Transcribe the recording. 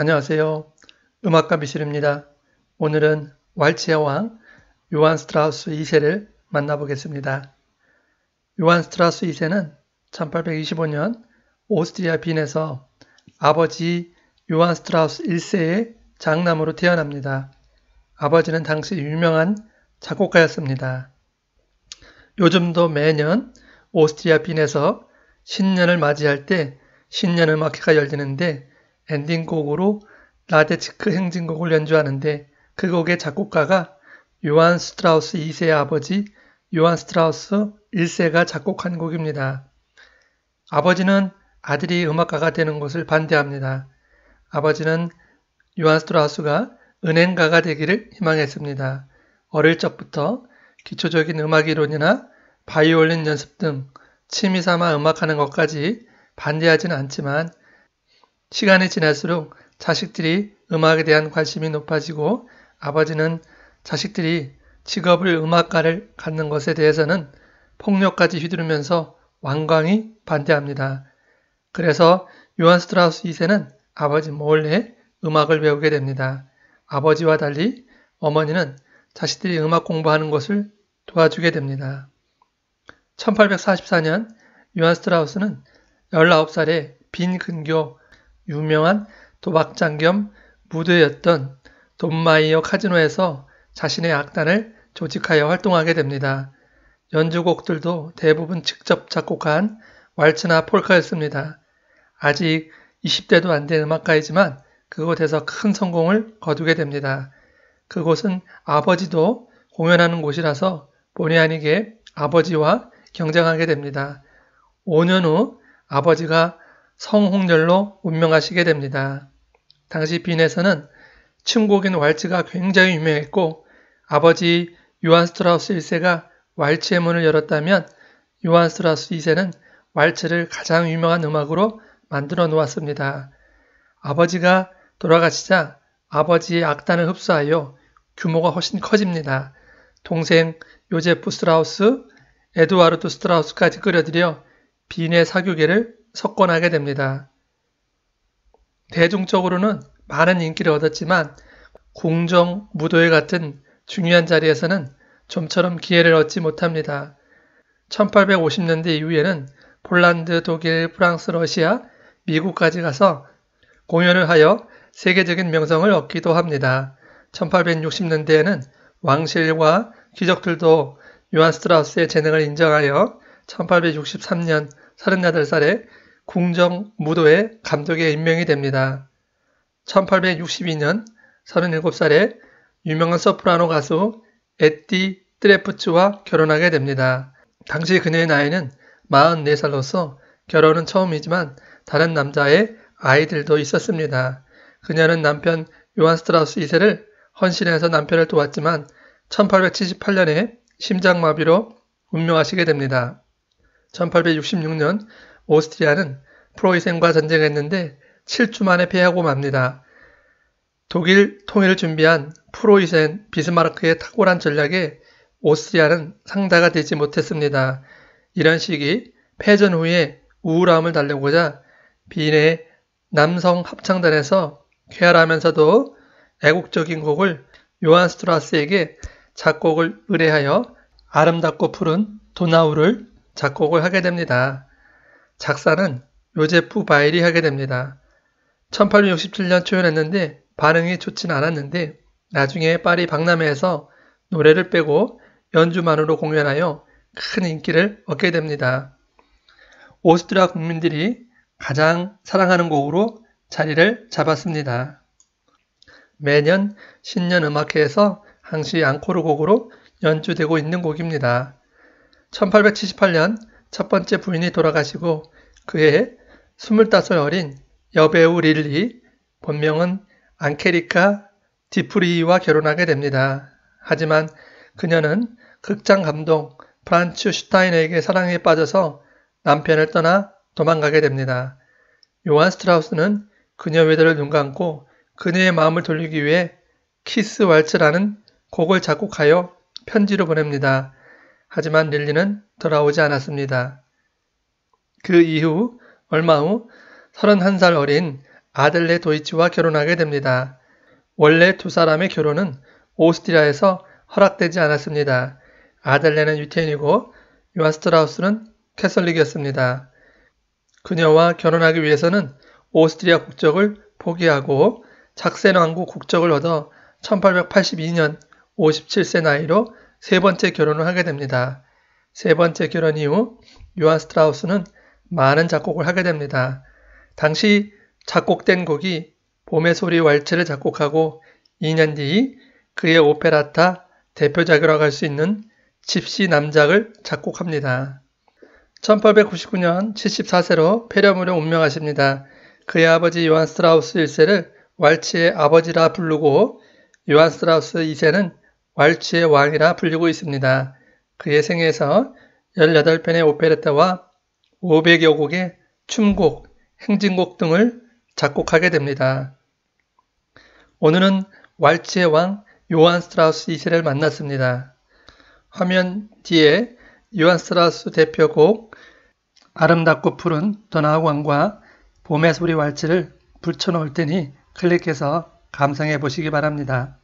안녕하세요. 음악가 미실입니다. 오늘은 왈츠의 왕 요한 스트라우스 2세를 만나보겠습니다. 요한 스트라우스 2세는 1825년 오스트리아 빈에서 아버지 요한 스트라우스 1세의 장남으로 태어납니다. 아버지는 당시 유명한 작곡가였습니다. 요즘도 매년 오스트리아 빈에서 신년을 맞이할 때 신년 음악회가 열리는데 엔딩곡으로 라데츠크 행진곡을 연주하는데 그 곡의 작곡가가 요한 스트라우스 2세의 아버지 요한 스트라우스 1세가 작곡한 곡입니다. 아버지는 아들이 음악가가 되는 것을 반대합니다. 아버지는 요한 스트라우스가 은행가가 되기를 희망했습니다. 어릴 적부터 기초적인 음악 이론이나 바이올린 연습 등 취미 삼아 음악하는 것까지 반대하진 않지만 시간이 지날수록 자식들이 음악에 대한 관심이 높아지고 아버지는 자식들이 직업을 음악가를 갖는 것에 대해서는 폭력까지 휘두르면서 완강히 반대합니다. 그래서 요한 스트라우스 2세는 아버지 몰래 음악을 배우게 됩니다. 아버지와 달리 어머니는 자식들이 음악 공부하는 것을 도와주게 됩니다. 1844년 요한 스트라우스는 19살에 빈 근교 유명한 도박장 겸 무대였던 돈마이어 카지노에서 자신의 악단을 조직하여 활동하게 됩니다. 연주곡들도 대부분 직접 작곡한 왈츠나 폴카였습니다. 아직 20대도 안된 음악가이지만 그곳에서 큰 성공을 거두게 됩니다. 그곳은 아버지도 공연하는 곳이라서 본의 아니게 아버지와 경쟁하게 됩니다. 5년 후 아버지가 성홍렬로 운명하시게 됩니다. 당시 빈에서는 춤곡인 왈츠가 굉장히 유명했고 아버지 요한 스트라우스 1세가 왈츠의 문을 열었다면 요한 스트라우스 2세는 왈츠를 가장 유명한 음악으로 만들어 놓았습니다. 아버지가 돌아가시자 아버지의 악단을 흡수하여 규모가 훨씬 커집니다. 동생 요제프 스트라우스, 에드와르드 스트라우스까지 끌어들여 빈의 사교계를 석권하게 됩니다. 대중적으로는 많은 인기를 얻었지만 공정, 무도회 같은 중요한 자리에서는 좀처럼 기회를 얻지 못합니다. 1850년대 이후에는 폴란드, 독일, 프랑스, 러시아, 미국까지 가서 공연을 하여 세계적인 명성을 얻기도 합니다. 1860년대에는 왕실과 귀족들도 요한 스트라우스의 재능을 인정하여 1863년 38살에 궁정 무도의 감독에 임명이 됩니다. 1862년 37살에 유명한 서프라노 가수 에띠 트레프츠와 결혼하게 됩니다. 당시 그녀의 나이는 44살로서 결혼은 처음이지만 다른 남자의 아이들도 있었습니다. 그녀는 남편 요한 스트라우스 2세를 헌신해서 남편을 도왔지만 1878년에 심장마비로 운명하시게 됩니다. 1866년 오스트리아는 프로이센과 전쟁했는데 7주 만에 패하고 맙니다. 독일 통일을 준비한 프로이센 비스마르크의 탁월한 전략에 오스트리아는 상대가 되지 못했습니다. 이런 시기 패전 후에 우울함을 달래고자 빈의 남성 합창단에서 쾌활하면서도 애국적인 곡을 요한 스트라스에게 작곡을 의뢰하여 아름답고 푸른 도나우를 작곡을 하게 됩니다. 작사는 요제프 바일이 하게 됩니다. 1867년 출연했는데 반응이 좋진 않았는데 나중에 파리 박람회에서 노래를 빼고 연주만으로 공연하여 큰 인기를 얻게 됩니다. 오스트리아 국민들이 가장 사랑하는 곡으로 자리를 잡았습니다. 매년 신년 음악회에서 항시 앙코르 곡으로 연주되고 있는 곡입니다. 1878년 첫 번째 부인이 돌아가시고 그해 25살 어린 여배우 릴리, 본명은 안케리카 디프리와 결혼하게 됩니다. 하지만 그녀는 극장 감독 프란츠 슈타인에게 사랑에 빠져서 남편을 떠나 도망가게 됩니다. 요한 스트라우스는 그녀 외도를 눈 감고 그녀의 마음을 돌리기 위해 키스 왈츠라는 곡을 작곡하여 편지로 보냅니다. 하지만 릴리는 돌아오지 않았습니다. 그 이후 얼마 후 31살 어린 아델레 도이치와 결혼하게 됩니다. 원래 두 사람의 결혼은 오스트리아에서 허락되지 않았습니다. 아델레는 유태인이고 요아 스트라우스는 캐슬릭이었습니다. 그녀와 결혼하기 위해서는 오스트리아 국적을 포기하고 작센왕국 국적을 얻어 1882년 57세 나이로 세 번째 결혼을 하게 됩니다. 세 번째 결혼 이후 요한 스트라우스는 많은 작곡을 하게 됩니다. 당시 작곡된 곡이 봄의 소리 왈츠를 작곡하고 2년 뒤 그의 오페라타 대표작이라고 할 수 있는 집시 남작을 작곡합니다. 1899년 74세로 폐렴으로 운명하십니다. 그의 아버지 요한 스트라우스 1세를 왈츠의 아버지라 부르고 요한 스트라우스 2세는 왈츠의 왕이라 불리고 있습니다. 그의 생애에서 18편의 오페레타와 500여 곡의 춤곡, 행진곡 등을 작곡하게 됩니다. 오늘은 왈츠의 왕 요한 스트라우스 2세를 만났습니다. 화면 뒤에 요한 스트라우스 대표곡 아름답고 푸른 도나우광과 봄의 소리 왈츠를 붙여놓을 테니 클릭해서 감상해 보시기 바랍니다.